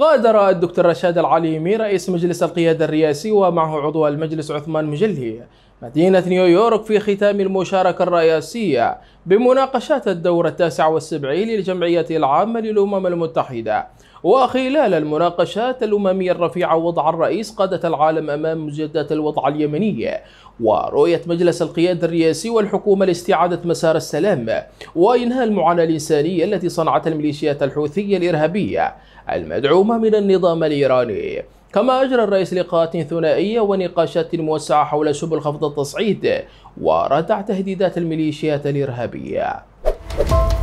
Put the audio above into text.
غادر الدكتور رشاد العليمي رئيس مجلس القيادة الرئاسي ومعه عضو المجلس عثمان مجلي مدينة نيويورك في ختام المشاركة الرئاسية بمناقشات الدورة التاسع والسبعين للجمعية العامة للأمم المتحدة وخلال المناقشات الأممية الرفيعة وضع الرئيس قادة العالم أمام مجدات الوضع اليمني ورؤية مجلس القيادة الرئاسي والحكومة لاستعادة مسار السلام وإنهاء المعاناة الإنسانية التي صنعتها الميليشيات الحوثية الإرهابية المدعومة من النظام الإيراني كما أجرى الرئيس لقاءات ثنائية ونقاشات موسعة حول سبل خفض التصعيد وردع تهديدات الميليشيات الإرهابية